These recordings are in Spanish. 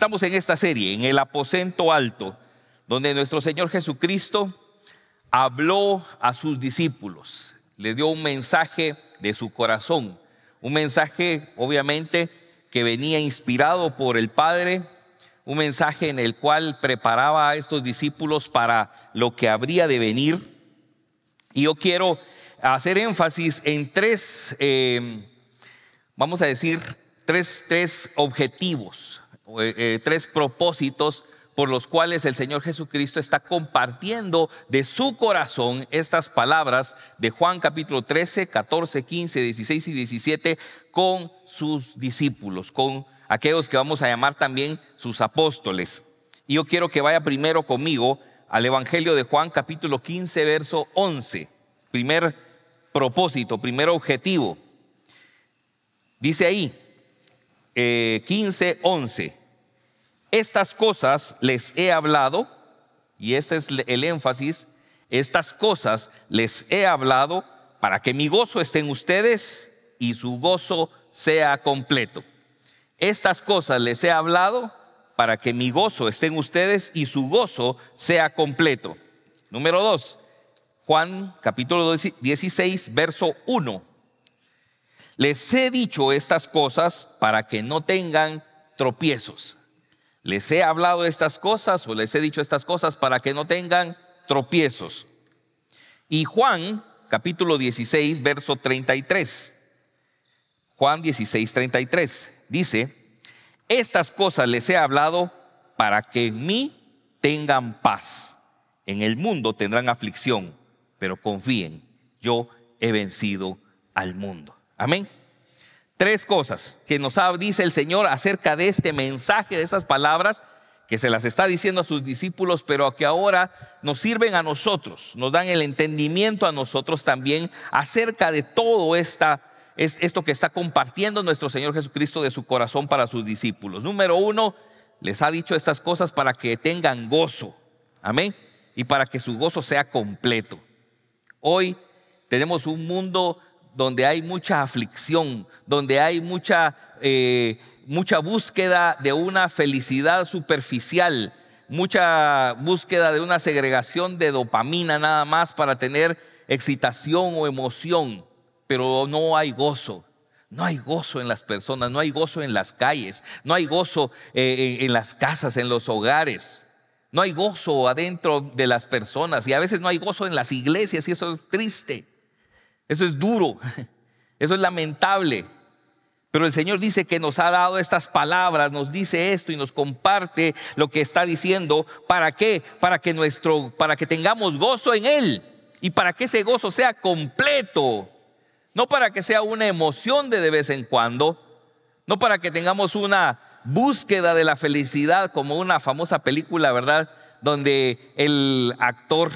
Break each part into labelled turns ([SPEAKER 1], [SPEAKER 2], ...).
[SPEAKER 1] Estamos en esta serie, en el aposento alto, donde nuestro Señor Jesucristo habló a sus discípulos, les dio un mensaje de su corazón, un mensaje obviamente que venía inspirado por el Padre, un mensaje en el cual preparaba a estos discípulos para lo que habría de venir. Y yo quiero hacer énfasis en tres, eh, vamos a decir, tres, tres objetivos eh, eh, tres propósitos por los cuales el Señor Jesucristo está compartiendo de su corazón estas palabras de Juan capítulo 13, 14, 15, 16 y 17 con sus discípulos, con aquellos que vamos a llamar también sus apóstoles. Y yo quiero que vaya primero conmigo al Evangelio de Juan capítulo 15, verso 11. Primer propósito, primer objetivo. Dice ahí, 15, eh, 11. Estas cosas les he hablado, y este es el énfasis, estas cosas les he hablado para que mi gozo esté en ustedes y su gozo sea completo. Estas cosas les he hablado para que mi gozo esté en ustedes y su gozo sea completo. Número 2, Juan capítulo 16, verso 1. Les he dicho estas cosas para que no tengan tropiezos. Les he hablado estas cosas o les he dicho estas cosas para que no tengan tropiezos. Y Juan, capítulo 16, verso 33. Juan 16, 33 dice, estas cosas les he hablado para que en mí tengan paz. En el mundo tendrán aflicción, pero confíen, yo he vencido al mundo. Amén. Tres cosas que nos dice el Señor acerca de este mensaje, de estas palabras que se las está diciendo a sus discípulos, pero que ahora nos sirven a nosotros, nos dan el entendimiento a nosotros también acerca de todo esta, esto que está compartiendo nuestro Señor Jesucristo de su corazón para sus discípulos. Número uno, les ha dicho estas cosas para que tengan gozo, amén, y para que su gozo sea completo. Hoy tenemos un mundo donde hay mucha aflicción, donde hay mucha, eh, mucha búsqueda de una felicidad superficial, mucha búsqueda de una segregación de dopamina nada más para tener excitación o emoción, pero no hay gozo. No hay gozo en las personas, no hay gozo en las calles, no hay gozo eh, en las casas, en los hogares. No hay gozo adentro de las personas y a veces no hay gozo en las iglesias y eso es triste. Eso es duro, eso es lamentable. Pero el Señor dice que nos ha dado estas palabras, nos dice esto y nos comparte lo que está diciendo. ¿Para qué? Para que nuestro, para que tengamos gozo en Él y para que ese gozo sea completo. No para que sea una emoción de de vez en cuando, no para que tengamos una búsqueda de la felicidad como una famosa película, ¿verdad? Donde el actor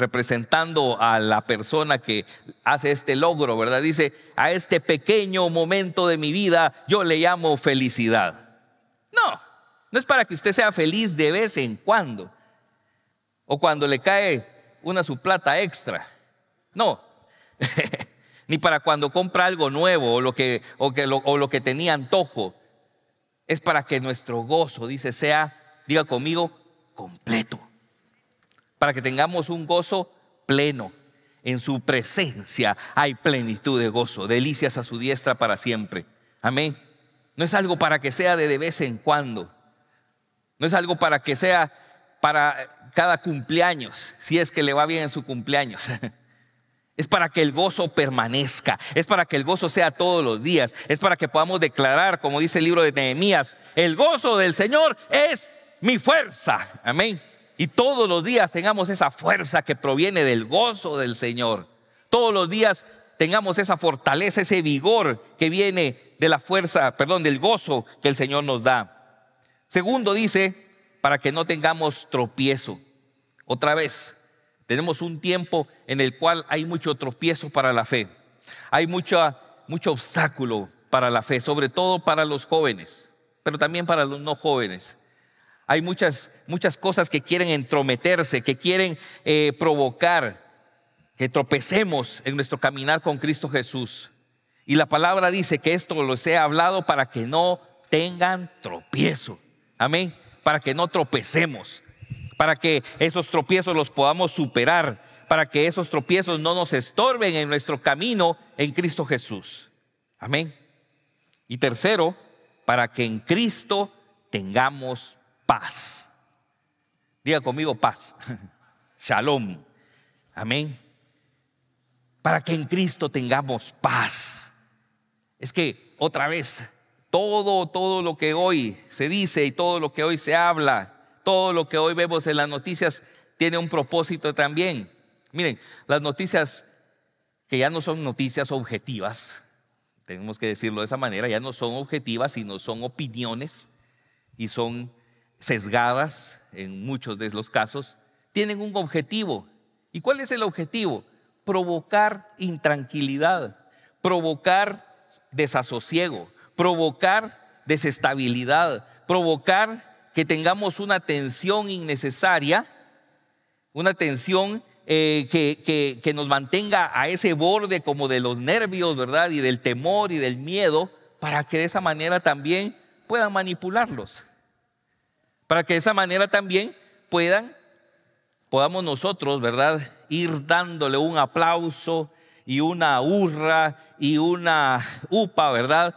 [SPEAKER 1] representando a la persona que hace este logro, ¿verdad? Dice, a este pequeño momento de mi vida yo le llamo felicidad. No, no es para que usted sea feliz de vez en cuando o cuando le cae una su plata extra. No, ni para cuando compra algo nuevo o lo que, o lo que tenía antojo. Es para que nuestro gozo, dice, sea, diga conmigo, completo para que tengamos un gozo pleno. En su presencia hay plenitud de gozo, delicias a su diestra para siempre. Amén. No es algo para que sea de de vez en cuando. No es algo para que sea para cada cumpleaños, si es que le va bien en su cumpleaños. Es para que el gozo permanezca, es para que el gozo sea todos los días, es para que podamos declarar, como dice el libro de Nehemías, el gozo del Señor es mi fuerza. Amén. Y todos los días tengamos esa fuerza que proviene del gozo del Señor. Todos los días tengamos esa fortaleza, ese vigor que viene de la fuerza, perdón, del gozo que el Señor nos da. Segundo dice, para que no tengamos tropiezo. Otra vez, tenemos un tiempo en el cual hay mucho tropiezo para la fe. Hay mucho obstáculo para la fe, sobre todo para los jóvenes, pero también para los no jóvenes. Hay muchas, muchas cosas que quieren entrometerse, que quieren eh, provocar que tropecemos en nuestro caminar con Cristo Jesús. Y la palabra dice que esto los he hablado para que no tengan tropiezo. Amén. Para que no tropecemos. Para que esos tropiezos los podamos superar. Para que esos tropiezos no nos estorben en nuestro camino en Cristo Jesús. Amén. Y tercero, para que en Cristo tengamos paz. Diga conmigo paz. Shalom. Amén. Para que en Cristo tengamos paz. Es que otra vez, todo, todo lo que hoy se dice y todo lo que hoy se habla, todo lo que hoy vemos en las noticias tiene un propósito también. Miren, las noticias que ya no son noticias objetivas, tenemos que decirlo de esa manera, ya no son objetivas, sino son opiniones y son sesgadas en muchos de los casos, tienen un objetivo. ¿Y cuál es el objetivo? Provocar intranquilidad, provocar desasosiego, provocar desestabilidad, provocar que tengamos una tensión innecesaria, una tensión eh, que, que nos mantenga a ese borde como de los nervios, ¿verdad? Y del temor y del miedo, para que de esa manera también puedan manipularlos para que de esa manera también puedan, podamos nosotros, ¿verdad?, ir dándole un aplauso y una hurra y una upa, ¿verdad?,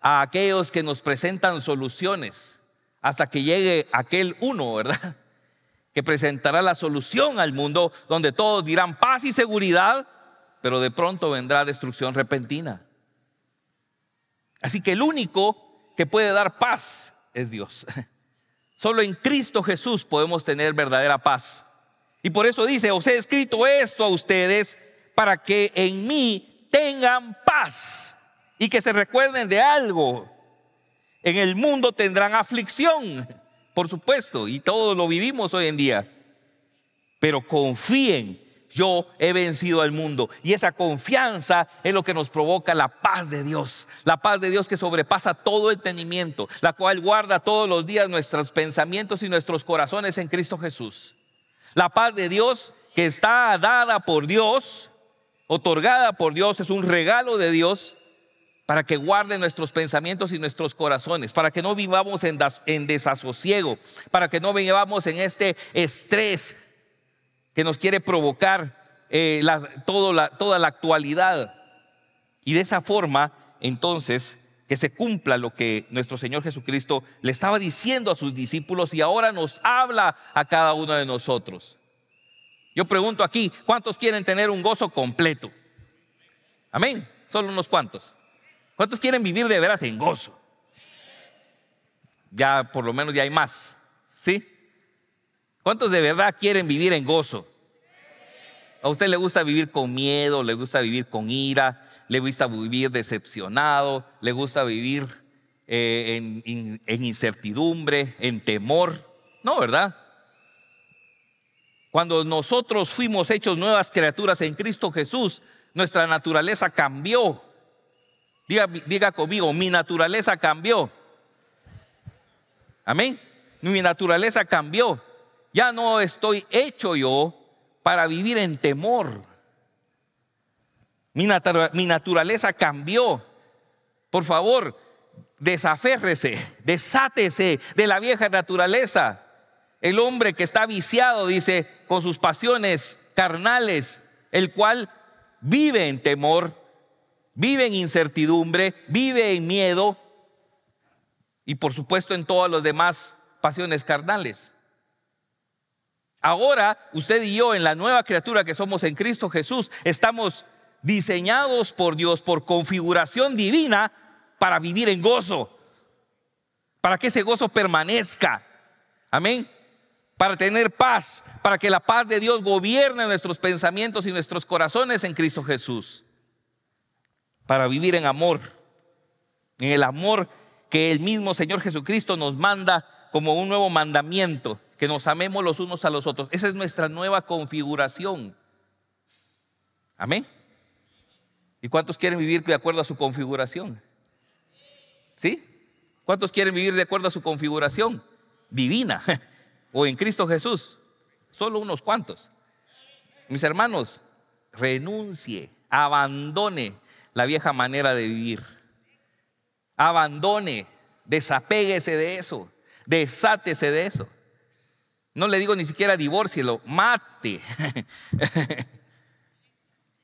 [SPEAKER 1] a aquellos que nos presentan soluciones hasta que llegue aquel uno, ¿verdad? Que presentará la solución al mundo donde todos dirán paz y seguridad, pero de pronto vendrá destrucción repentina. Así que el único que puede dar paz es Dios. Solo en Cristo Jesús podemos tener verdadera paz. Y por eso dice, os he escrito esto a ustedes para que en mí tengan paz y que se recuerden de algo. En el mundo tendrán aflicción, por supuesto, y todos lo vivimos hoy en día. Pero confíen yo he vencido al mundo. Y esa confianza es lo que nos provoca la paz de Dios, la paz de Dios que sobrepasa todo tenimiento, la cual guarda todos los días nuestros pensamientos y nuestros corazones en Cristo Jesús. La paz de Dios que está dada por Dios, otorgada por Dios, es un regalo de Dios para que guarde nuestros pensamientos y nuestros corazones, para que no vivamos en, en desasosiego, para que no vivamos en este estrés que nos quiere provocar eh, toda la actualidad. Y de esa forma, entonces, que se cumpla lo que nuestro Señor Jesucristo le estaba diciendo a sus discípulos y ahora nos habla a cada uno de nosotros. Yo pregunto aquí, ¿cuántos quieren tener un gozo completo? Amén, solo unos cuantos. ¿Cuántos quieren vivir de veras en gozo? Ya por lo menos ya hay más, ¿sí? ¿Cuántos de verdad quieren vivir en gozo? ¿A usted le gusta vivir con miedo? ¿Le gusta vivir con ira? ¿Le gusta vivir decepcionado? ¿Le gusta vivir eh, en, incertidumbre, en temor? No, ¿verdad? Cuando nosotros fuimos hechos nuevas criaturas en Cristo Jesús, nuestra naturaleza cambió. Diga, diga, conmigo, mi naturaleza cambió. Amén. Mi naturaleza cambió ya no estoy hecho yo para vivir en temor. Mi, naturaleza cambió. Por favor, desaférrese, desátese de la vieja naturaleza. El hombre que está viciado, dice, con sus pasiones carnales, el cual vive en temor, vive en incertidumbre, vive en miedo y por supuesto en todas las demás pasiones carnales. Ahora usted y yo en la nueva criatura que somos en Cristo Jesús estamos diseñados por Dios por configuración divina para vivir en gozo, para que ese gozo permanezca. Amén. Para tener paz, para que la paz de Dios gobierne nuestros pensamientos y nuestros corazones en Cristo Jesús. Para vivir en amor, en el amor que el mismo Señor Jesucristo nos manda como un nuevo mandamiento que nos amemos los unos a los otros. Esa es nuestra nueva configuración. Amén. ¿Y cuántos quieren vivir de acuerdo a su configuración? ¿Sí? ¿Cuántos quieren vivir de acuerdo a su configuración divina o en Cristo Jesús? Solo unos cuantos. Mis hermanos, renuncie, abandone la vieja manera de vivir. Abandone, desapéguese de eso, desátese de eso. No le digo ni siquiera divórcielo, mate.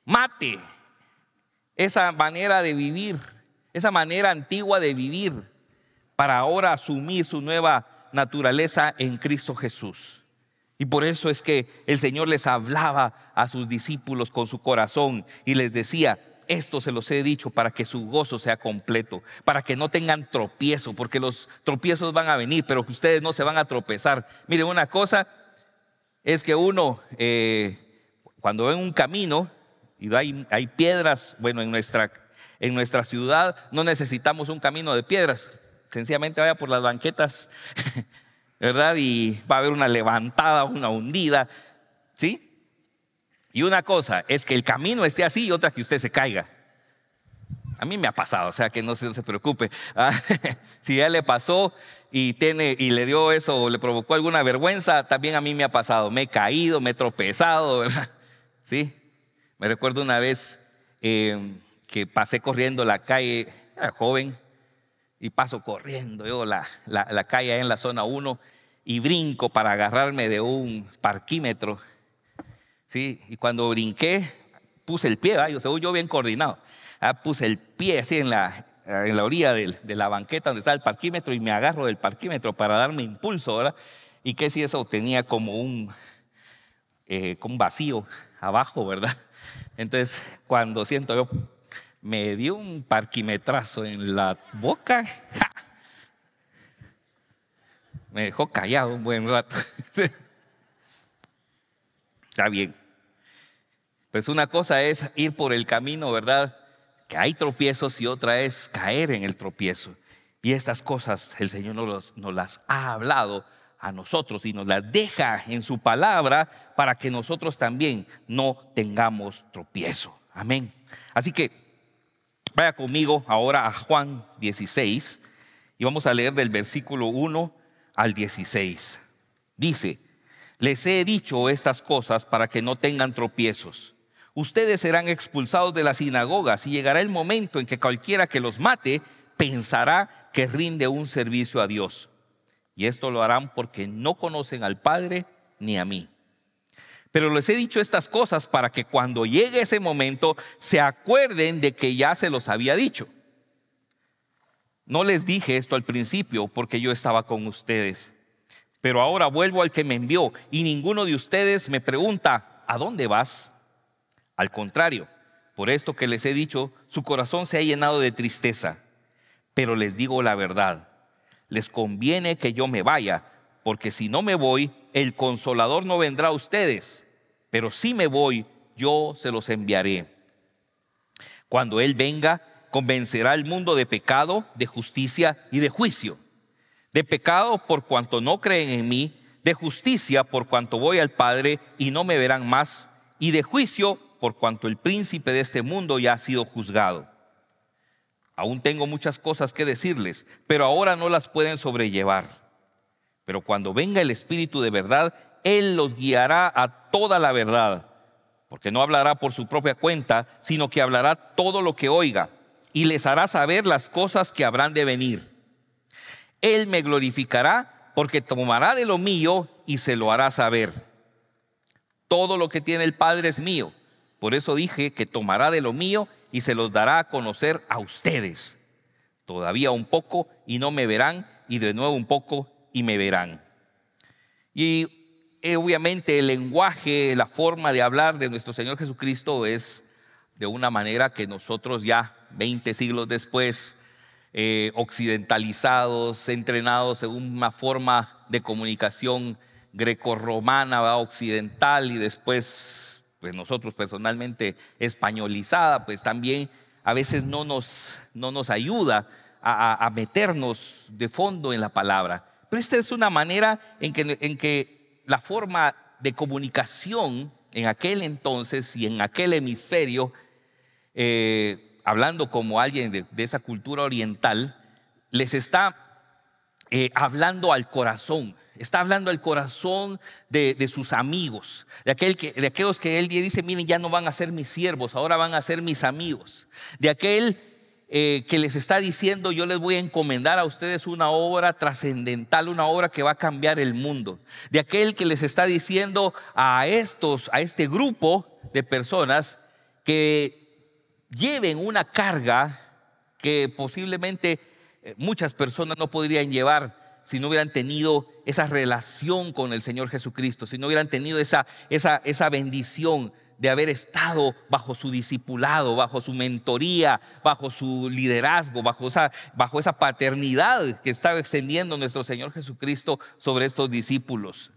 [SPEAKER 1] mate esa manera de vivir, esa manera antigua de vivir, para ahora asumir su nueva naturaleza en Cristo Jesús. Y por eso es que el Señor les hablaba a sus discípulos con su corazón y les decía, esto se los he dicho para que su gozo sea completo, para que no tengan tropiezo, porque los tropiezos van a venir, pero que ustedes no se van a tropezar. Miren, una cosa es que uno, eh, cuando ven un camino y hay, piedras, bueno, en nuestra, en nuestra ciudad no necesitamos un camino de piedras, sencillamente vaya por las banquetas, ¿verdad? Y va a haber una levantada, una hundida, ¿sí? Y una cosa es que el camino esté así y otra que usted se caiga. A mí me ha pasado, o sea que no se, preocupe. Ah, si él le pasó y, tiene, y le dio eso o le provocó alguna vergüenza, también a mí me ha pasado. Me he caído, me he tropezado, ¿verdad? Sí. Me recuerdo una vez em, que pasé corriendo la calle, era joven, y paso corriendo yo la, la, la calle en la zona 1 y brinco para agarrarme de un parquímetro y cuando brinqué, puse el pie, yo según yo bien coordinado, ah, puse el pie así en la, eh, en la orilla de la banqueta donde está el parquímetro y me agarro del parquímetro para darme impulso, ¿verdad? Y que si eso tenía como un, eh, vacío abajo, ¿verdad? Entonces, cuando siento yo, me dio un parquimetrazo en la boca, me dejó callado un buen rato. está bien. Pues una cosa es ir por el camino, ¿verdad? Que hay tropiezos y otra es caer en el tropiezo. Y estas cosas el Señor nos, las ha hablado a nosotros y nos las deja en su palabra para que nosotros también no tengamos tropiezo. Amén. Así que vaya conmigo ahora a Juan 16 y vamos a leer del versículo 1 al 16. Dice, les he dicho estas cosas para que no tengan tropiezos. Ustedes serán expulsados de las sinagogas y llegará el momento en que cualquiera que los mate pensará que rinde un servicio a Dios. Y esto lo harán porque no conocen al Padre ni a mí. Pero les he dicho estas cosas para que cuando llegue ese momento se acuerden de que ya se los había dicho. No les dije esto al principio porque yo estaba con ustedes. Pero ahora vuelvo al que me envió y ninguno de ustedes me pregunta, ¿a dónde vas? Al contrario, por esto que les he dicho, su corazón se ha llenado de tristeza. Pero les digo la verdad, les conviene que yo me vaya, porque si no me voy, el consolador no vendrá a ustedes, pero si me voy, yo se los enviaré. Cuando Él venga, convencerá al mundo de pecado, de justicia y de juicio. De pecado por cuanto no creen en mí, de justicia por cuanto voy al Padre y no me verán más, y de juicio por cuanto el príncipe de este mundo ya ha sido juzgado. Aún tengo muchas cosas que decirles, pero ahora no las pueden sobrellevar. Pero cuando venga el Espíritu de verdad, Él los guiará a toda la verdad, porque no hablará por su propia cuenta, sino que hablará todo lo que oiga y les hará saber las cosas que habrán de venir. Él me glorificará porque tomará de lo mío y se lo hará saber. Todo lo que tiene el Padre es mío. Por eso dije que tomará de lo mío y se los dará a conocer a ustedes. Todavía un poco y no me verán, y de nuevo un poco y me verán. Y eh, obviamente el lenguaje, la forma de hablar de nuestro Señor Jesucristo es de una manera que nosotros ya 20 siglos después, eh, occidentalizados, entrenados en una forma de comunicación grecorromana, occidental y después pues, nosotros personalmente españolizada, pues también a veces no nos, no nos ayuda a, meternos de fondo en la palabra. Pero esta es una manera en que, en que la forma de comunicación en aquel entonces y en aquel hemisferio, eh, hablando como alguien de, esa cultura oriental, les está eh, hablando al corazón. Está hablando al corazón de, sus amigos, de, aquel que, de aquellos que él dice, miren, ya no van a ser mis siervos, ahora van a ser mis amigos. De aquel eh, que les está diciendo, yo les voy a encomendar a ustedes una obra trascendental, una obra que va a cambiar el mundo. De aquel que les está diciendo a estos, a este grupo de personas que lleven una carga que posiblemente eh, muchas personas no podrían llevar si no hubieran tenido esa relación con el Señor Jesucristo, si no hubieran tenido esa, esa, esa bendición de haber estado bajo su discipulado, bajo su mentoría, bajo su liderazgo, bajo esa, bajo esa paternidad que estaba extendiendo nuestro Señor Jesucristo sobre estos discípulos.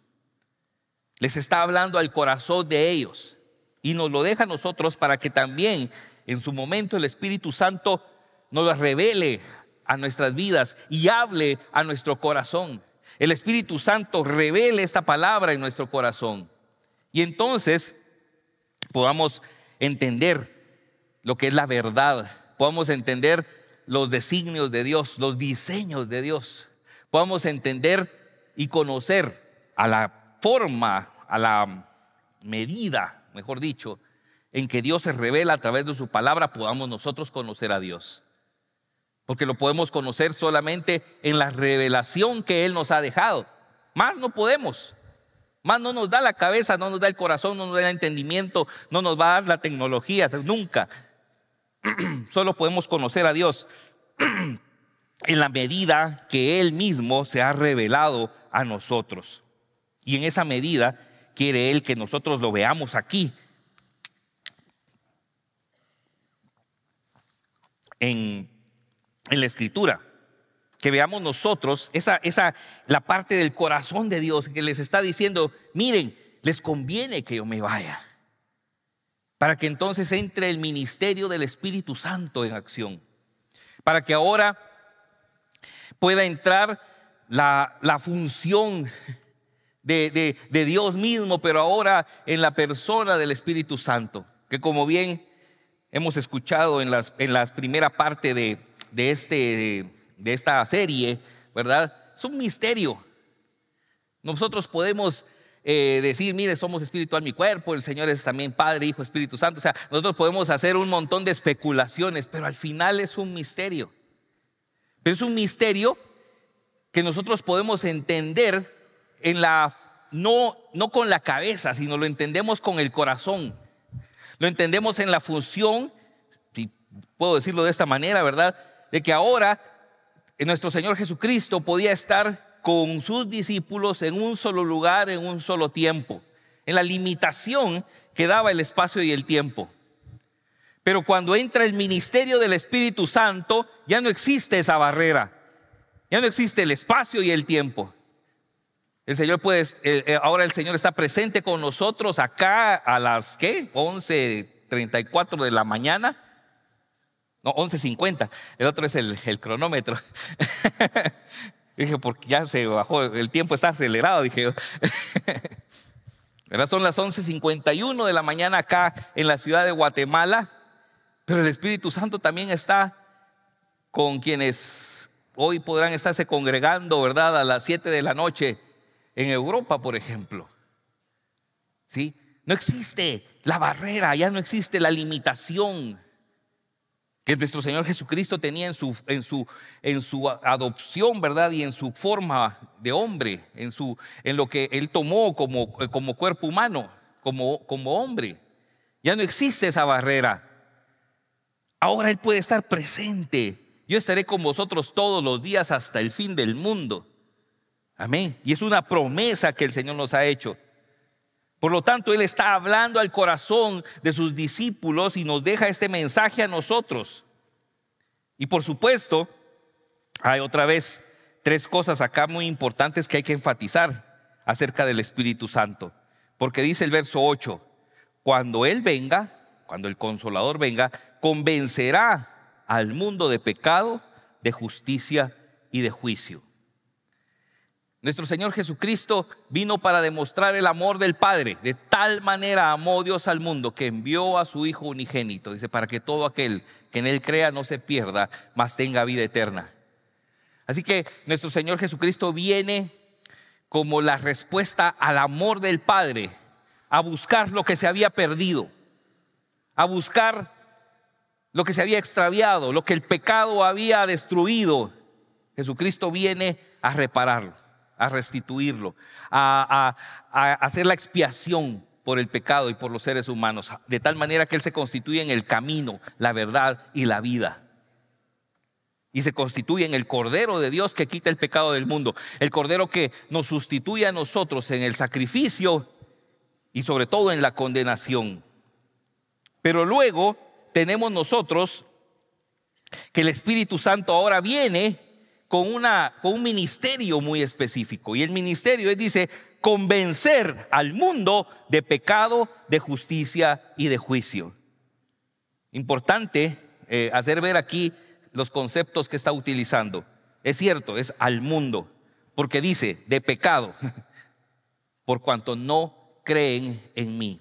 [SPEAKER 1] Les está hablando al corazón de ellos y nos lo deja a nosotros para que también en su momento el Espíritu Santo nos lo revele a nuestras vidas y hable a nuestro corazón. El Espíritu Santo revele esta palabra en nuestro corazón. Y entonces podamos entender lo que es la verdad, podamos entender los designios de Dios, los diseños de Dios, podamos entender y conocer a la forma, a la medida, mejor dicho, en que Dios se revela a través de su palabra, podamos nosotros conocer a Dios porque lo podemos conocer solamente en la revelación que Él nos ha dejado. Más no podemos. Más no nos da la cabeza, no nos da el corazón, no nos da el entendimiento, no nos va a dar la tecnología, nunca. Solo podemos conocer a Dios en la medida que Él mismo se ha revelado a nosotros. Y en esa medida quiere Él que nosotros lo veamos aquí. En en la escritura. Que veamos nosotros esa, esa, la parte del corazón de Dios que les está diciendo, miren, les conviene que yo me vaya. Para que entonces entre el ministerio del Espíritu Santo en acción. Para que ahora pueda entrar la, función de, Dios mismo, pero ahora en la persona del Espíritu Santo. Que como bien hemos escuchado en, las, en la primera parte de, de, este, de esta serie, ¿verdad? Es un misterio. Nosotros podemos eh, decir, mire, somos espiritual mi cuerpo, el Señor es también Padre, Hijo, Espíritu Santo. O sea, nosotros podemos hacer un montón de especulaciones, pero al final es un misterio. Pero es un misterio que nosotros podemos entender en la, no, no con la cabeza, sino lo entendemos con el corazón. Lo entendemos en la función, si puedo decirlo de esta manera, ¿verdad? de que ahora eh, nuestro Señor Jesucristo podía estar con sus discípulos en un solo lugar, en un solo tiempo, en la limitación que daba el espacio y el tiempo. Pero cuando entra el ministerio del Espíritu Santo, ya no existe esa barrera, ya no existe el espacio y el tiempo. El Señor puede, eh, eh, ahora el Señor está presente con nosotros acá a las ¿qué? 11:34 de la mañana no, 11.50. El otro es el, cronómetro. dije, porque ya se bajó, el tiempo está acelerado, dije. ¿Verdad? Son las 11.51 de la mañana acá en la ciudad de Guatemala. Pero el Espíritu Santo también está con quienes hoy podrán estarse congregando, ¿verdad? A las 7 de la noche en Europa, por ejemplo. ¿Sí? No existe la barrera, ya no existe la limitación que nuestro Señor Jesucristo tenía en su, en su, en su adopción, ¿verdad? Y en su forma de hombre, en, su, en lo que Él tomó como, eh, como cuerpo humano, como, como hombre. Ya no existe esa barrera. Ahora Él puede estar presente. Yo estaré con vosotros todos los días hasta el fin del mundo. Amén. Y es una promesa que el Señor nos ha hecho. Por lo tanto, Él está hablando al corazón de sus discípulos y nos deja este mensaje a nosotros. Y por supuesto, hay otra vez tres cosas acá muy importantes que hay que enfatizar acerca del Espíritu Santo. Porque dice el verso 8, cuando Él venga, cuando el consolador venga, convencerá al mundo de pecado, de justicia y de juicio. Nuestro Señor Jesucristo vino para demostrar el amor del Padre. De tal manera amó Dios al mundo que envió a su Hijo unigénito. Dice, para que todo aquel que en Él crea no se pierda, mas tenga vida eterna. Así que nuestro Señor Jesucristo viene como la respuesta al amor del Padre, a buscar lo que se había perdido, a buscar lo que se había extraviado, lo que el pecado había destruido. Jesucristo viene a repararlo a restituirlo, a, hacer la expiación por el pecado y por los seres humanos, de tal manera que Él se constituye en el camino, la verdad y la vida. Y se constituye en el Cordero de Dios que quita el pecado del mundo, el Cordero que nos sustituye a nosotros en el sacrificio y sobre todo en la condenación. Pero luego tenemos nosotros que el Espíritu Santo ahora viene con, una, con un ministerio muy específico. Y el ministerio dice, convencer al mundo de pecado, de justicia y de juicio. Importante eh, hacer ver aquí los conceptos que está utilizando. Es cierto, es al mundo, porque dice, de pecado, por cuanto no creen en mí.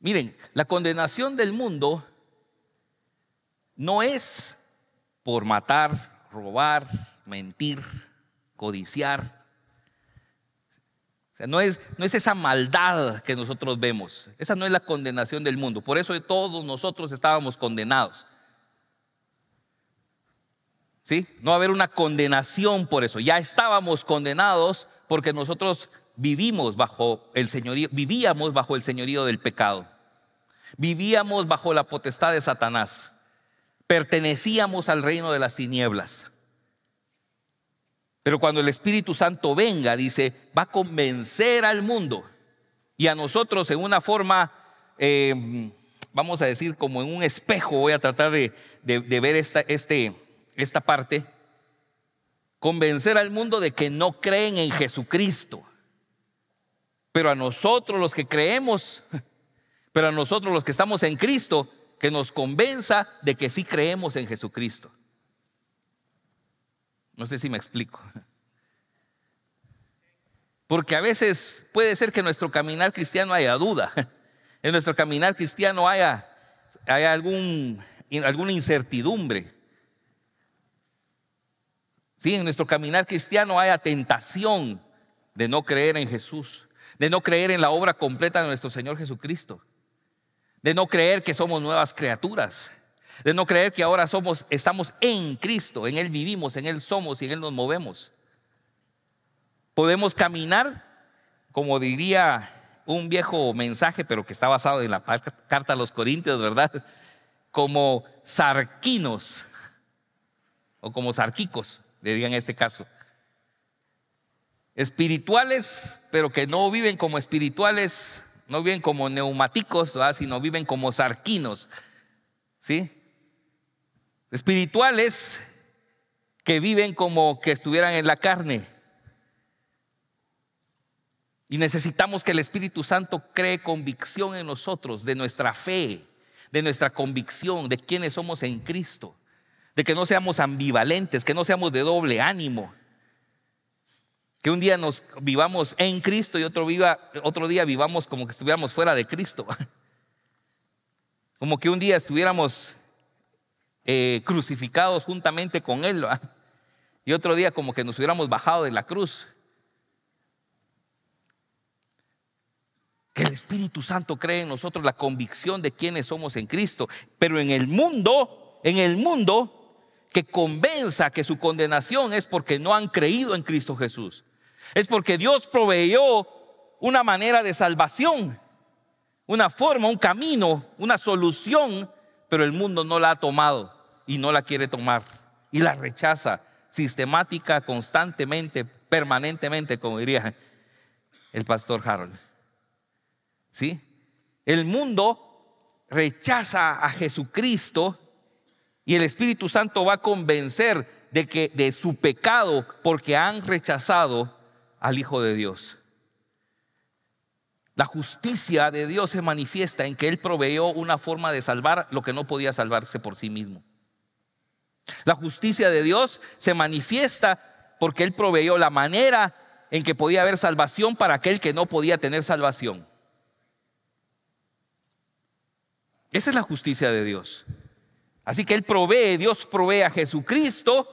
[SPEAKER 1] Miren, la condenación del mundo no es por matar, robar, mentir, codiciar. no, es, no es esa maldad que nosotros vemos. Esa no es la condenación del mundo. Por eso todos nosotros estábamos condenados. ¿Sí? No va a haber una condenación por eso. Ya estábamos condenados porque nosotros vivimos bajo el señorío, vivíamos bajo el señorío del pecado. Vivíamos bajo la potestad de Satanás pertenecíamos al reino de las tinieblas. Pero cuando el Espíritu Santo venga, dice, va a convencer al mundo y a nosotros en una forma, em, vamos a decir, como en un espejo, voy a tratar de, ver esta, este, esta parte, convencer al mundo de que no creen en Jesucristo. Pero a nosotros los que creemos, pero a nosotros los que estamos en Cristo, que nos convenza de que sí creemos en Jesucristo. No sé si me explico. Porque a veces puede ser que en nuestro caminar cristiano haya duda, en nuestro caminar cristiano haya, algún, alguna incertidumbre. Sí, en nuestro caminar cristiano haya tentación de no creer en Jesús, de no creer en la obra completa de nuestro Señor Jesucristo de no creer que somos nuevas criaturas, de no creer que ahora somos, estamos en Cristo, en Él vivimos, en Él somos y en Él nos movemos. Podemos caminar, como diría un viejo mensaje, pero que está basado en la carta a los Corintios, ¿verdad? Como sarquinos o como sarquicos, diría en este caso. Espirituales, pero que no viven como espirituales, no viven como neumáticos, sino viven como sarquinos. ¿Sí? Espirituales que viven como que estuvieran en la carne. Y necesitamos que el Espíritu Santo cree convicción en nosotros de nuestra fe, de nuestra convicción, de quienes somos en Cristo, de que no seamos ambivalentes, que no seamos de doble ánimo, que un día nos vivamos en Cristo y otro, día vivamos como que estuviéramos fuera de Cristo. Como que un día estuviéramos eh, crucificados juntamente con Él. Y otro día como que nos hubiéramos bajado de la cruz. Que el Espíritu Santo cree en nosotros la convicción de quienes somos en Cristo. Pero en el mundo, en el mundo, que convenza que su condenación es porque no han creído en Cristo Jesús. Es porque Dios proveyó una manera de salvación, una forma, un camino, una solución, pero el mundo no la ha tomado y no la quiere tomar y la rechaza sistemática, constantemente, permanentemente, como diría el pastor Harold. ¿Sí? El mundo rechaza a Jesucristo y el Espíritu Santo va a convencer de que de su pecado porque han rechazado al Hijo de Dios. La justicia de Dios se manifiesta en que Él proveyó una forma de salvar lo que no podía salvarse por sí mismo. La justicia de Dios se manifiesta porque Él proveyó la manera en que podía haber salvación para aquel que no podía tener salvación. Esa es la justicia de Dios. Así que Él provee, Dios provee a Jesucristo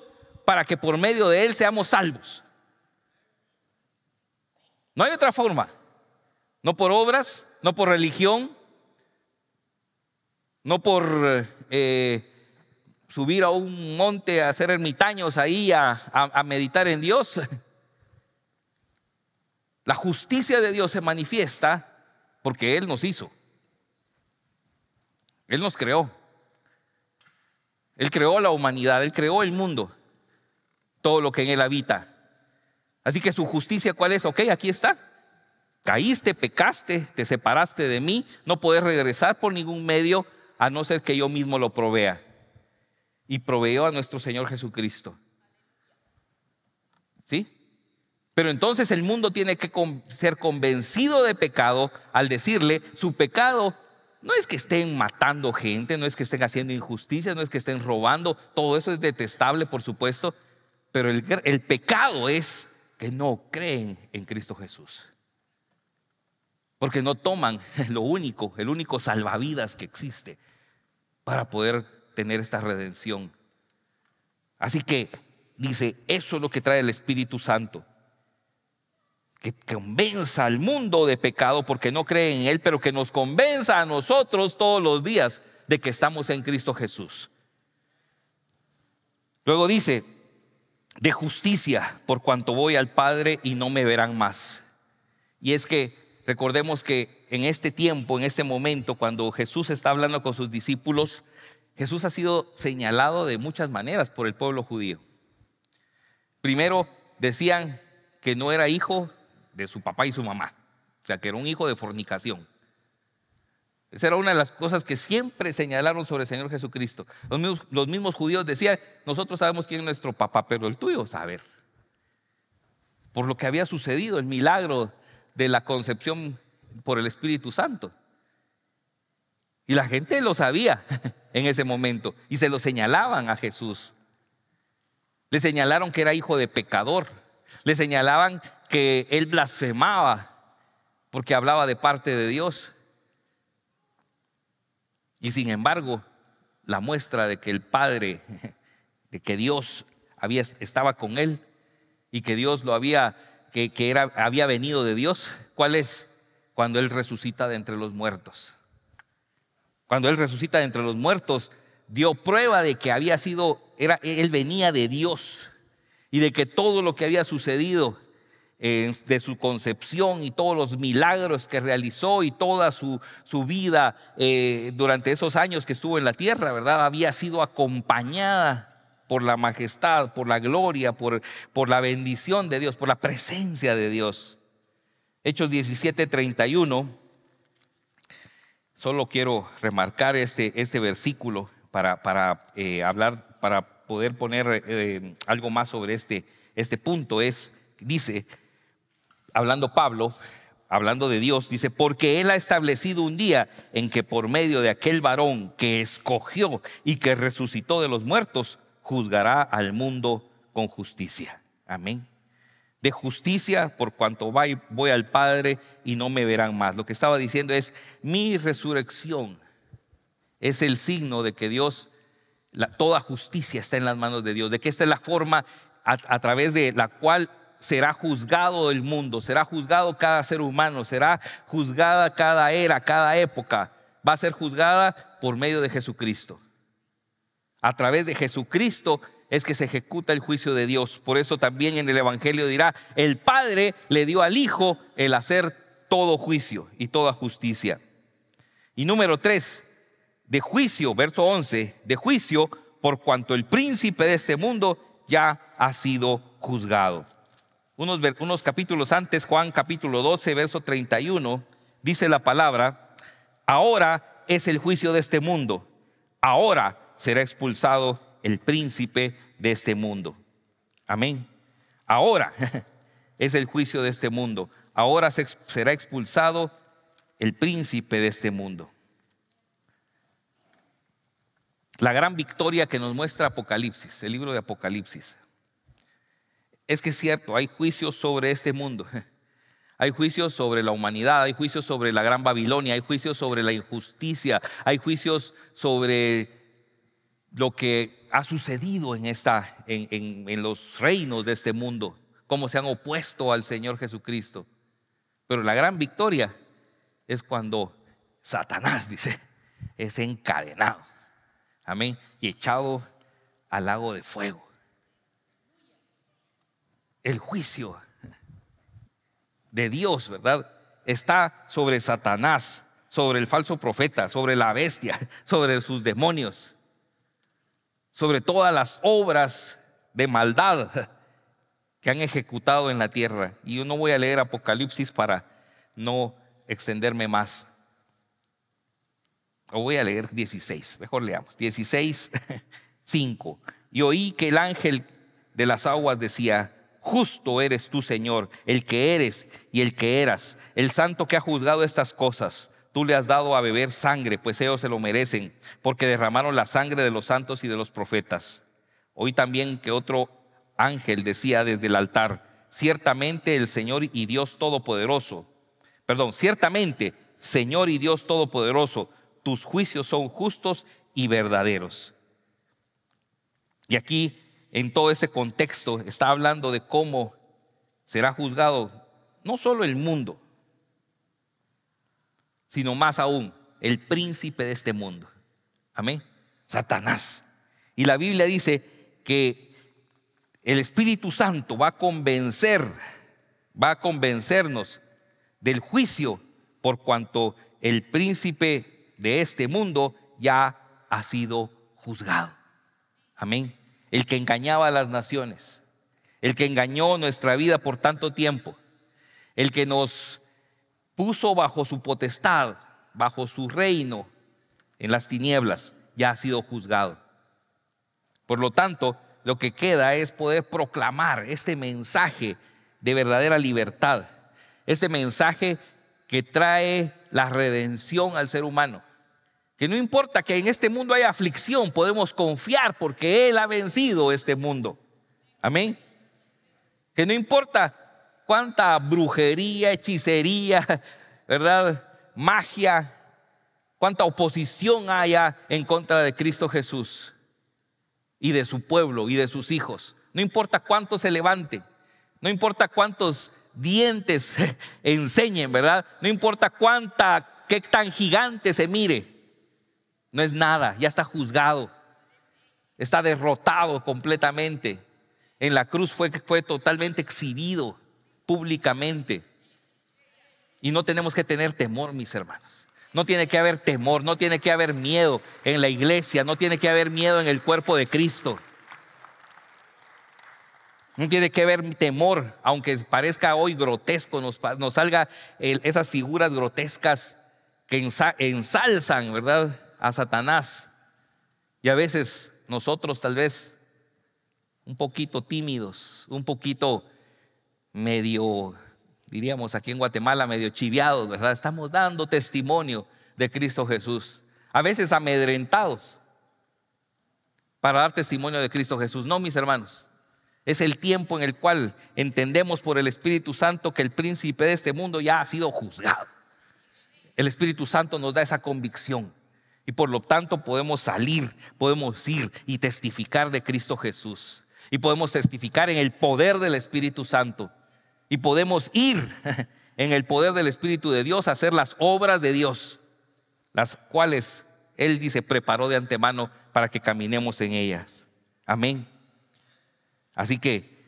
[SPEAKER 1] para que por medio de Él seamos salvos. No hay otra forma. No por obras, no por religión, no por eh, subir a un monte a ser ermitaños ahí, a meditar en Dios. La justicia de Dios se manifiesta porque Él nos hizo. Él nos creó. Él creó la humanidad, Él creó el mundo, todo lo que en Él habita. Así que su justicia, ¿cuál es? Ok, aquí está. Caíste, pecaste, te separaste de mí, no puedes regresar por ningún medio a no ser que yo mismo lo provea. Y proveo a nuestro Señor Jesucristo. ¿Sí? Pero entonces el mundo tiene que ser convencido de pecado al decirle, su pecado no es que estén matando gente, no es que estén haciendo injusticias, no es que estén robando, todo eso es detestable, por supuesto, pero el, el pecado es que no creen en Cristo Jesús. Porque no toman lo único, el único salvavidas que existe para poder tener esta redención. Así que dice, eso es lo que trae el Espíritu Santo. Que convenza al mundo de pecado porque no cree en Él, pero que nos convenza a nosotros todos los días de que estamos en Cristo Jesús. Luego dice, de justicia, por cuanto voy al Padre y no me verán más. Y es que recordemos que en este tiempo, en este momento, cuando Jesús está hablando con sus discípulos, Jesús ha sido señalado de muchas maneras por el pueblo judío. Primero, decían que no era hijo de su papá y su mamá, o sea, que era un hijo de fornicación. Esa era una de las cosas que siempre señalaron sobre el Señor Jesucristo. Los mismos, judíos decían, nosotros sabemos quién es nuestro papá, pero el tuyo, saber. Por lo que había sucedido, el milagro de la concepción por el Espíritu Santo. Y la gente lo sabía en ese momento y se lo señalaban a Jesús. Le señalaron que era hijo de pecador. Le señalaban que él blasfemaba porque hablaba de parte de Dios. Y sin embargo, la muestra de que el Padre, de que Dios había, estaba con él y que Dios lo había, que, que era, había venido de Dios, ¿cuál es? Cuando Él resucita de entre los muertos. Cuando Él resucita de entre los muertos, dio prueba de que había sido, era, Él venía de Dios y de que todo lo que había sucedido de su concepción y todos los milagros que realizó y toda su, su vida eh, durante esos años que estuvo en la tierra, ¿verdad? Había sido acompañada por la majestad, por la gloria, por, por la bendición de Dios, por la presencia de Dios. Hechos 17.31 Solo quiero remarcar este, este versículo para, para eh, hablar, para poder poner eh, algo más sobre este, este punto. Es, dice, hablando Pablo, hablando de Dios, dice, porque Él ha establecido un día en que por medio de aquel varón que escogió y que resucitó de los muertos, juzgará al mundo con justicia. Amén. De justicia por cuanto voy al Padre y no me verán más. Lo que estaba diciendo es, mi resurrección es el signo de que Dios, toda justicia está en las manos de Dios, de que esta es la forma a través de la cual será juzgado el mundo, será juzgado cada ser humano, será juzgada cada era, cada época. Va a ser juzgada por medio de Jesucristo. A través de Jesucristo es que se ejecuta el juicio de Dios. Por eso también en el Evangelio dirá, el Padre le dio al Hijo el hacer todo juicio y toda justicia. Y número tres, de juicio, verso 11, de juicio por cuanto el príncipe de este mundo ya ha sido juzgado unos, capítulos antes, Juan capítulo 12, verso 31, dice la palabra, ahora es el juicio de este mundo, ahora será expulsado el príncipe de este mundo. Amén. Ahora es el juicio de este mundo, ahora será expulsado el príncipe de este mundo. La gran victoria que nos muestra Apocalipsis, el libro de Apocalipsis es que es cierto, hay juicios sobre este mundo. Hay juicios sobre la humanidad, hay juicios sobre la Gran Babilonia, hay juicios sobre la injusticia, hay juicios sobre lo que ha sucedido en, esta, los reinos de este mundo, cómo se han opuesto al Señor Jesucristo. Pero la gran victoria es cuando Satanás, dice, es encadenado, amén, y echado al lago de fuego el juicio de Dios, ¿verdad? Está sobre Satanás, sobre el falso profeta, sobre la bestia, sobre sus demonios, sobre todas las obras de maldad que han ejecutado en la tierra. Y yo no voy a leer Apocalipsis para no extenderme más. O voy a leer 16, mejor leamos. 16, 5. Y oí que el ángel de las aguas decía, Justo eres tú, Señor, el que eres y el que eras, el santo que ha juzgado estas cosas. Tú le has dado a beber sangre, pues ellos se lo merecen, porque derramaron la sangre de los santos y de los profetas. Hoy también que otro ángel decía desde el altar, ciertamente el Señor y Dios Todopoderoso, perdón, ciertamente Señor y Dios Todopoderoso, tus juicios son justos y verdaderos. Y aquí en todo ese contexto está hablando de cómo será juzgado no solo el mundo, sino más aún el príncipe de este mundo. Amén. Satanás. Y la Biblia dice que el Espíritu Santo va a convencer, va a convencernos del juicio por cuanto el príncipe de este mundo ya ha sido juzgado. Amén el que engañaba a las naciones, el que engañó nuestra vida por tanto tiempo, el que nos puso bajo su potestad, bajo su reino en las tinieblas, ya ha sido juzgado. Por lo tanto, lo que queda es poder proclamar este mensaje de verdadera libertad, este mensaje que trae la redención al ser humano, que no importa que en este mundo haya aflicción, podemos confiar porque Él ha vencido este mundo. Amén. Que no importa cuánta brujería, hechicería, ¿verdad? Magia, cuánta oposición haya en contra de Cristo Jesús y de su pueblo y de sus hijos. No importa cuánto se levante, no importa cuántos dientes enseñen, ¿verdad? No importa cuánta, qué tan gigante se mire. No es nada, ya está juzgado. Está derrotado completamente. En la cruz fue, fue totalmente exhibido públicamente. Y no tenemos que tener temor, mis hermanos. No tiene que haber temor, no tiene que haber miedo en la iglesia, no tiene que haber miedo en el cuerpo de Cristo. No tiene que haber temor, aunque parezca hoy grotesco, nos, salga esas figuras grotescas que ensalzan, ¿verdad? a Satanás. Y a veces nosotros tal vez un poquito tímidos, un poquito medio, diríamos aquí en Guatemala, medio chiviados, ¿verdad? Estamos dando testimonio de Cristo Jesús. A veces amedrentados para dar testimonio de Cristo Jesús. No, mis hermanos. Es el tiempo en el cual entendemos por el Espíritu Santo que el príncipe de este mundo ya ha sido juzgado. El Espíritu Santo nos da esa convicción. Y por lo tanto podemos salir, podemos ir y testificar de Cristo Jesús. Y podemos testificar en el poder del Espíritu Santo. Y podemos ir en el poder del Espíritu de Dios a hacer las obras de Dios, las cuales Él dice preparó de antemano para que caminemos en ellas. Amén. Así que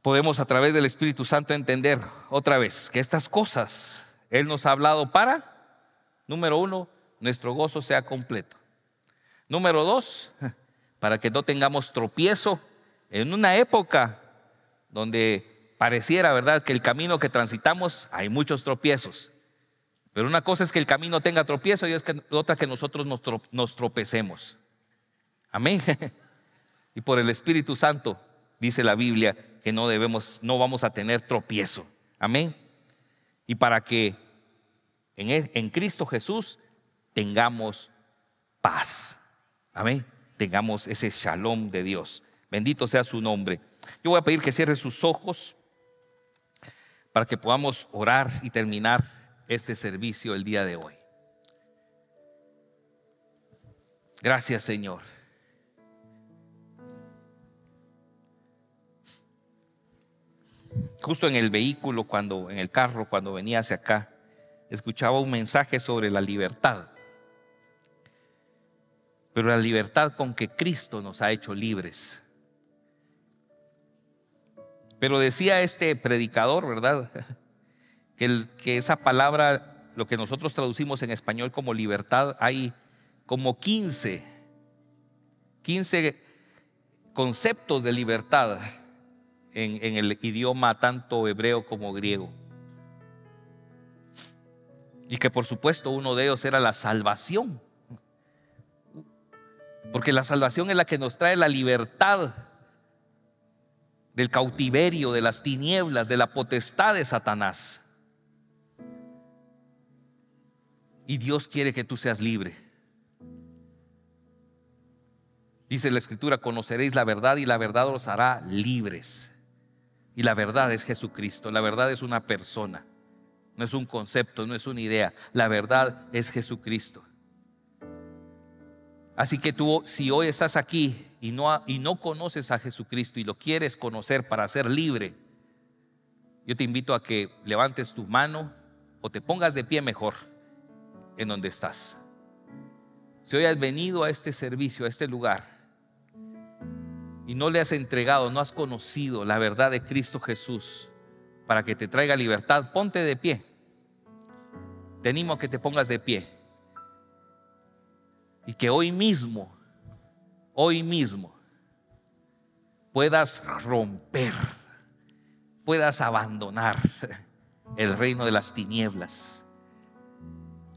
[SPEAKER 1] podemos a través del Espíritu Santo entender otra vez que estas cosas Él nos ha hablado para Número uno, nuestro gozo sea completo. Número dos, para que no tengamos tropiezo en una época donde pareciera, ¿verdad?, que el camino que transitamos hay muchos tropiezos. Pero una cosa es que el camino tenga tropiezo y es que, otra que nosotros nos tropecemos. Amén. Y por el Espíritu Santo dice la Biblia que no debemos, no vamos a tener tropiezo. Amén. Y para que en, Cristo Jesús tengamos paz. Amén. Tengamos ese shalom de Dios. Bendito sea su nombre. Yo voy a pedir que cierre sus ojos para que podamos orar y terminar este servicio el día de hoy. Gracias Señor. Justo en el vehículo, cuando en el carro, cuando venía hacia acá, escuchaba un mensaje sobre la libertad. Pero la libertad con que Cristo nos ha hecho libres. Pero decía este predicador, ¿verdad? Que, esa palabra, lo que nosotros traducimos en español como libertad, hay como 15, 15 conceptos de libertad en el idioma tanto hebreo como griego. Y que por supuesto uno de ellos era la salvación. Porque la salvación es la que nos trae la libertad del cautiverio, de las tinieblas, de la potestad de Satanás. Y Dios quiere que tú seas libre. Dice la escritura, conoceréis la verdad y la verdad os hará libres. Y la verdad es Jesucristo, la verdad es una persona no es un concepto, no es una idea. La verdad es Jesucristo. Así que tú, si hoy estás aquí y no, y no conoces a Jesucristo y lo quieres conocer para ser libre, yo te invito a que levantes tu mano o te pongas de pie mejor en donde estás. Si hoy has venido a este servicio, a este lugar, y no le has entregado, no has conocido la verdad de Cristo Jesús, para que te traiga libertad, ponte de pie. Te que te pongas de pie. Y que hoy mismo, hoy mismo, puedas romper, puedas abandonar el reino de las tinieblas,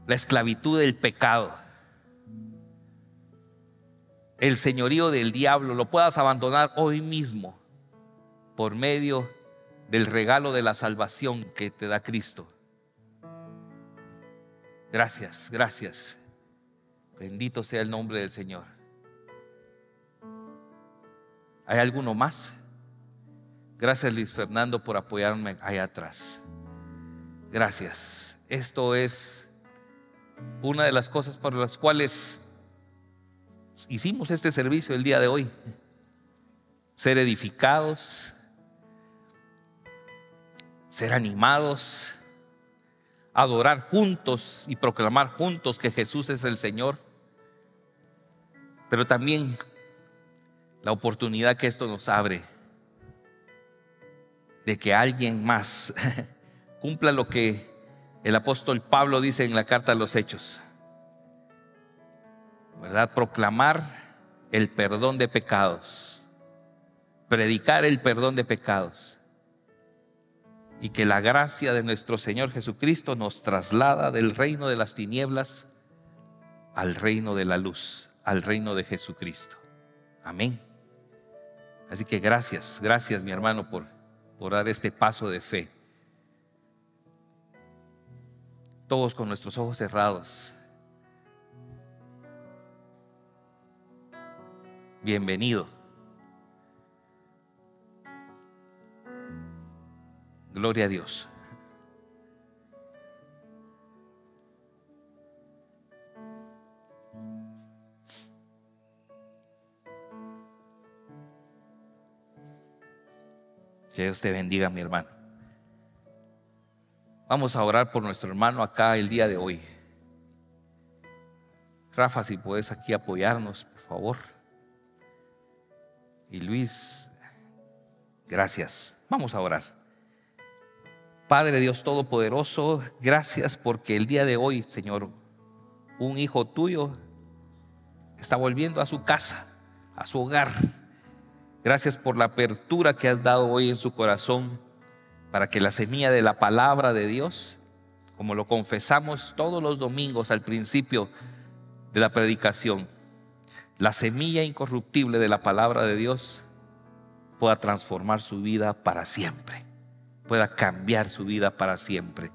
[SPEAKER 1] la esclavitud del pecado, el señorío del diablo, lo puedas abandonar hoy mismo por medio de del regalo de la salvación que te da Cristo. Gracias, gracias. Bendito sea el nombre del Señor. ¿Hay alguno más? Gracias Luis Fernando por apoyarme allá atrás. Gracias. Esto es una de las cosas por las cuales hicimos este servicio el día de hoy. Ser edificados, ser animados, adorar juntos y proclamar juntos que Jesús es el Señor, pero también la oportunidad que esto nos abre de que alguien más cumpla lo que el apóstol Pablo dice en la carta a los Hechos, ¿verdad? Proclamar el perdón de pecados, predicar el perdón de pecados y que la gracia de nuestro Señor Jesucristo nos traslada del reino de las tinieblas al reino de la luz, al reino de Jesucristo. Amén. Así que gracias, gracias mi hermano por, por dar este paso de fe. Todos con nuestros ojos cerrados. Bienvenido. Gloria a Dios. Que Dios te bendiga, mi hermano. Vamos a orar por nuestro hermano acá el día de hoy. Rafa, si puedes aquí apoyarnos, por favor. Y Luis, gracias. Vamos a orar. Padre Dios Todopoderoso, gracias porque el día de hoy, Señor, un hijo tuyo está volviendo a su casa, a su hogar. Gracias por la apertura que has dado hoy en su corazón para que la semilla de la palabra de Dios, como lo confesamos todos los domingos al principio de la predicación, la semilla incorruptible de la palabra de Dios pueda transformar su vida para siempre pueda cambiar su vida para siempre.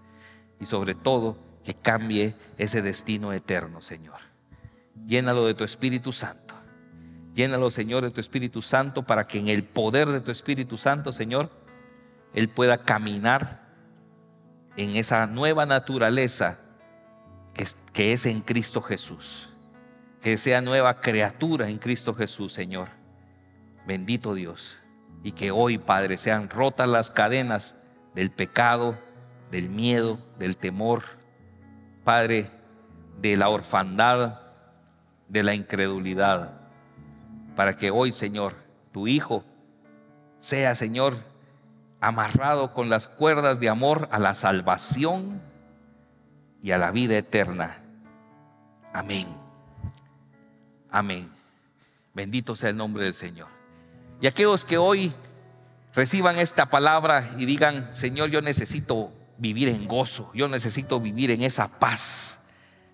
[SPEAKER 1] Y sobre todo, que cambie ese destino eterno, Señor. Llénalo de tu Espíritu Santo. Llénalo, Señor, de tu Espíritu Santo para que en el poder de tu Espíritu Santo, Señor, Él pueda caminar en esa nueva naturaleza que es, que es en Cristo Jesús. Que sea nueva criatura en Cristo Jesús, Señor. Bendito Dios. Y que hoy, Padre, sean rotas las cadenas del pecado, del miedo, del temor, Padre, de la orfandad, de la incredulidad, para que hoy, Señor, tu Hijo sea, Señor, amarrado con las cuerdas de amor a la salvación y a la vida eterna. Amén. Amén. Bendito sea el nombre del Señor. Y aquellos que hoy reciban esta palabra y digan, Señor, yo necesito vivir en gozo, yo necesito vivir en esa paz,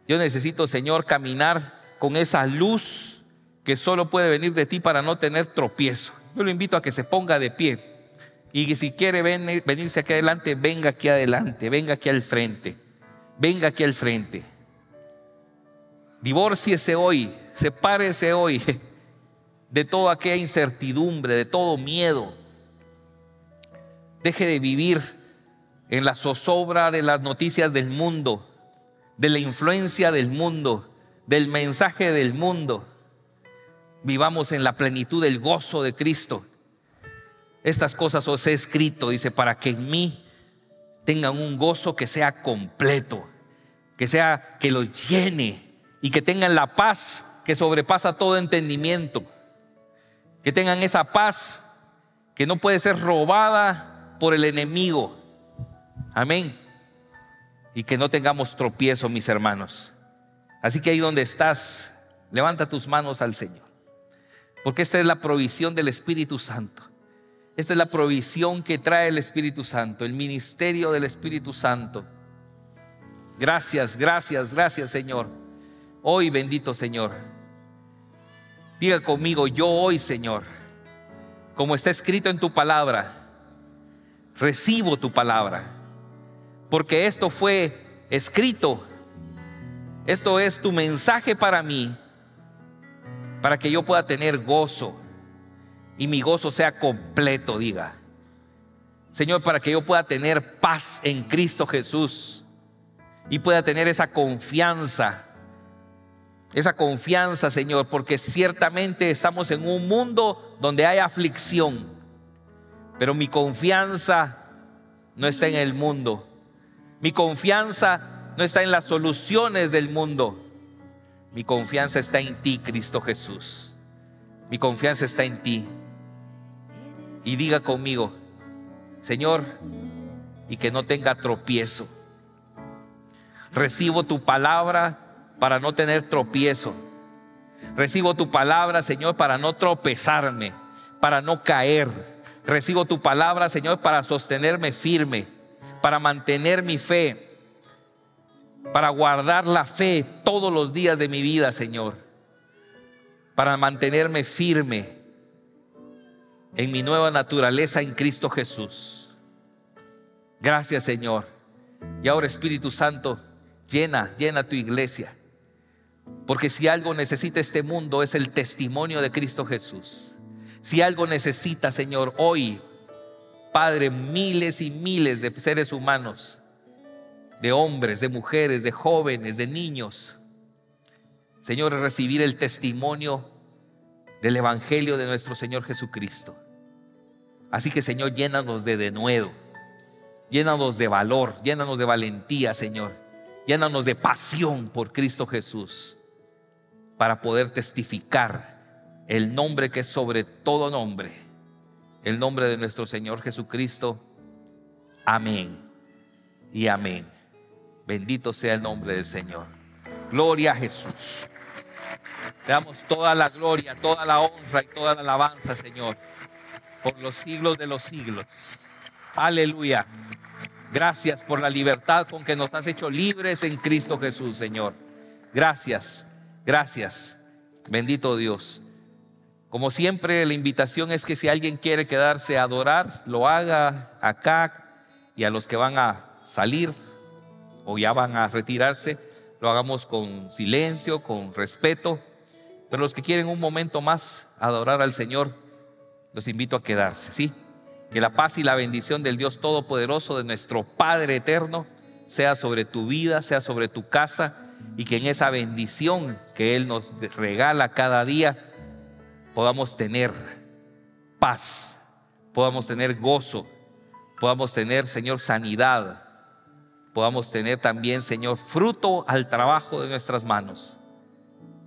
[SPEAKER 1] yo necesito, Señor, caminar con esa luz que solo puede venir de ti para no tener tropiezo. Yo lo invito a que se ponga de pie y si quiere venirse aquí adelante, venga aquí adelante, venga aquí al frente, venga aquí al frente. Divórciese hoy, sepárese hoy de toda aquella incertidumbre, de todo miedo, Deje de vivir en la zozobra de las noticias del mundo, de la influencia del mundo, del mensaje del mundo. Vivamos en la plenitud del gozo de Cristo. Estas cosas os he escrito, dice, para que en mí tengan un gozo que sea completo, que sea que los llene y que tengan la paz que sobrepasa todo entendimiento. Que tengan esa paz que no puede ser robada por el enemigo. Amén. Y que no tengamos tropiezo, mis hermanos. Así que ahí donde estás, levanta tus manos al Señor. Porque esta es la provisión del Espíritu Santo. Esta es la provisión que trae el Espíritu Santo, el ministerio del Espíritu Santo. Gracias, gracias, gracias Señor. Hoy bendito Señor. Diga conmigo, yo hoy Señor, como está escrito en tu palabra, recibo tu palabra, porque esto fue escrito, esto es tu mensaje para mí, para que yo pueda tener gozo y mi gozo sea completo, diga. Señor, para que yo pueda tener paz en Cristo Jesús y pueda tener esa confianza, esa confianza, Señor, porque ciertamente estamos en un mundo donde hay aflicción pero mi confianza no está en el mundo. Mi confianza no está en las soluciones del mundo. Mi confianza está en ti, Cristo Jesús. Mi confianza está en ti. Y diga conmigo, Señor, y que no tenga tropiezo. Recibo tu palabra para no tener tropiezo. Recibo tu palabra, Señor, para no tropezarme, para no caer Recibo tu palabra, Señor, para sostenerme firme, para mantener mi fe, para guardar la fe todos los días de mi vida, Señor, para mantenerme firme en mi nueva naturaleza en Cristo Jesús. Gracias, Señor. Y ahora, Espíritu Santo, llena, llena tu iglesia. Porque si algo necesita este mundo es el testimonio de Cristo Jesús. Si algo necesita, Señor, hoy, Padre, miles y miles de seres humanos, de hombres, de mujeres, de jóvenes, de niños, Señor, recibir el testimonio del Evangelio de nuestro Señor Jesucristo. Así que, Señor, llénanos de denuedo, llénanos de valor, llénanos de valentía, Señor, llénanos de pasión por Cristo Jesús, para poder testificar el nombre que es sobre todo nombre, el nombre de nuestro Señor Jesucristo. Amén y amén. Bendito sea el nombre del Señor. Gloria a Jesús. Te damos toda la gloria, toda la honra y toda la alabanza, Señor, por los siglos de los siglos. Aleluya. Gracias por la libertad con que nos has hecho libres en Cristo Jesús, Señor. Gracias, gracias. Bendito Dios. Como siempre, la invitación es que si alguien quiere quedarse a adorar, lo haga acá y a los que van a salir o ya van a retirarse, lo hagamos con silencio, con respeto. Pero los que quieren un momento más adorar al Señor, los invito a quedarse, ¿sí? Que la paz y la bendición del Dios Todopoderoso, de nuestro Padre Eterno, sea sobre tu vida, sea sobre tu casa, y que en esa bendición que Él nos regala cada día, podamos tener paz, podamos tener gozo, podamos tener, Señor, sanidad, podamos tener también, Señor, fruto al trabajo de nuestras manos.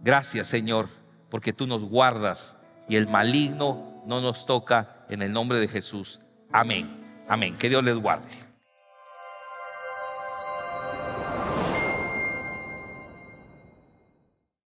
[SPEAKER 1] Gracias, Señor, porque tú nos guardas y el maligno no nos toca en el nombre de Jesús. Amén. Amén. Que Dios les guarde.